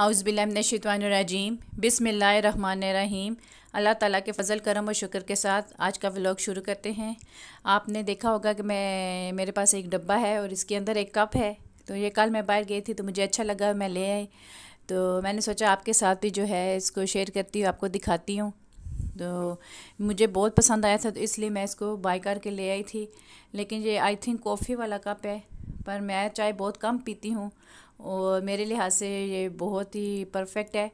run रहीम अल्लाह ताला के फ़ल करम और शुक्र के साथ आज का व्लॉग शुरू करते हैं आपने देखा होगा कि मैं मेरे पास एक डब्बा है और इसके अंदर एक कप है तो ये कल मैं बाहर गई थी तो मुझे अच्छा लगा मैं ले आई तो मैंने सोचा आपके साथ भी जो है इसको शेयर करती हूँ आपको दिखाती हूँ तो मुझे बहुत पसंद आया था तो इसलिए मैं इसको बाई करके ले आई थी लेकिन ये आई थिंक कॉफ़ी वाला कप है पर मैं चाय बहुत कम पीती हूँ और मेरे लिहाज से ये बहुत ही परफेक्ट है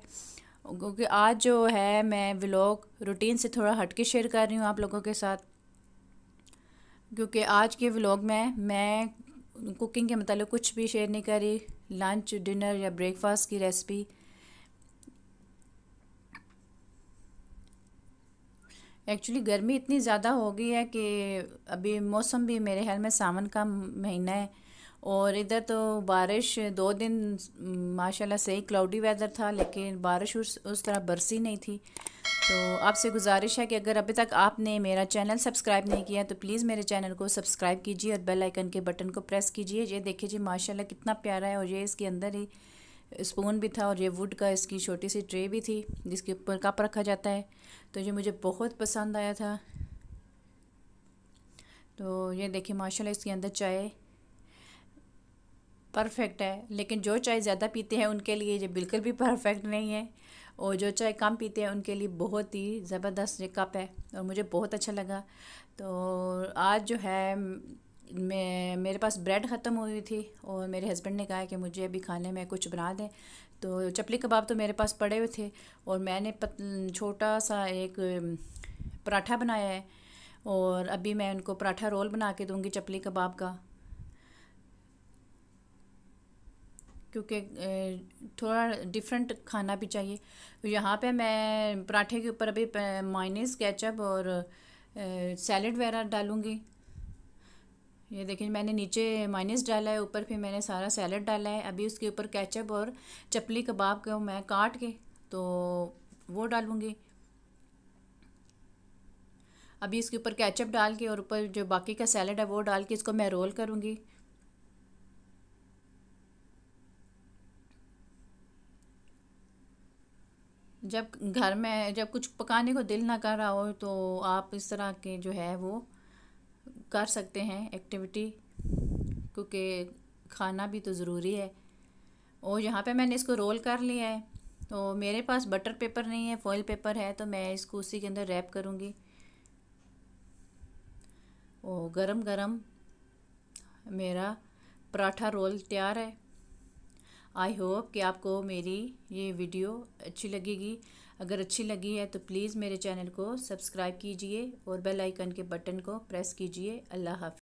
क्योंकि आज जो है मैं व्लॉग रूटीन से थोड़ा हट के शेयर कर रही हूँ आप लोगों के साथ क्योंकि आज के व्लॉग में मैं कुकिंग के मतलब कुछ भी शेयर नहीं करी लंच डिनर या ब्रेकफास्ट की रेसिपी एक्चुअली गर्मी इतनी ज़्यादा हो गई है कि अभी मौसम भी मेरे ख्याल में सावन का महीना है और इधर तो बारिश दो दिन माशाल्लाह सही क्लाउडी वेदर था लेकिन बारिश उस उस तरह बरसी नहीं थी तो आपसे गुजारिश है कि अगर अभी तक आपने मेरा चैनल सब्सक्राइब नहीं किया तो प्लीज़ मेरे चैनल को सब्सक्राइब कीजिए और बेल आइकन के बटन को प्रेस कीजिए ये देखिए जी माशाल्लाह कितना प्यारा है और ये इसके अंदर ही स्पून भी था और ये वुड का इसकी छोटी सी ट्रे भी थी जिसके ऊपर कप रखा जाता है तो ये मुझे बहुत पसंद आया था तो ये देखिए माशाल्लाह इसके अंदर चाय परफेक्ट है लेकिन जो चाय ज़्यादा पीते हैं उनके लिए ये बिल्कुल भी परफेक्ट नहीं है और जो चाय कम पीते हैं उनके लिए बहुत ही ज़बरदस्त ये कप है और मुझे बहुत अच्छा लगा तो आज जो है मैं मेरे पास ब्रेड ख़त्म हुई थी और मेरे हस्बैंड ने कहा कि मुझे अभी खाने में कुछ बना दें तो चपली कबाब तो मेरे पास पड़े हुए थे और मैंने छोटा सा एक पराठा बनाया है और अभी मैं उनको पराठा रोल बना के दूंगी चपली कबाब का क्योंकि थोड़ा डिफरेंट खाना भी चाहिए तो यहाँ पे मैं पराठे के ऊपर अभी माइनस केचप और सैलड वगैरह डालूँगी ये देखिए मैंने नीचे माइनस डाला है ऊपर फिर मैंने सारा सैलड डाला है अभी उसके ऊपर केचप और चपली कबाब को मैं काट के तो वो डालूँगी अभी इसके ऊपर केचप डाल के और ऊपर जो बाकी का सैलड है वो डाल के इसको मैं रोल करूँगी जब घर में जब कुछ पकाने को दिल ना कर रहा हो तो आप इस तरह के जो है वो कर सकते हैं एक्टिविटी क्योंकि खाना भी तो ज़रूरी है और यहाँ पे मैंने इसको रोल कर लिया है तो मेरे पास बटर पेपर नहीं है फॉइल पेपर है तो मैं इसको उसी के अंदर रैप करूँगी और गरम गरम मेरा पराठा रोल तैयार है आई होप कि आपको मेरी ये वीडियो अच्छी लगेगी अगर अच्छी लगी है तो प्लीज़ मेरे चैनल को सब्सक्राइब कीजिए और बेल आइकन के बटन को प्रेस कीजिए अल्लाह हाफि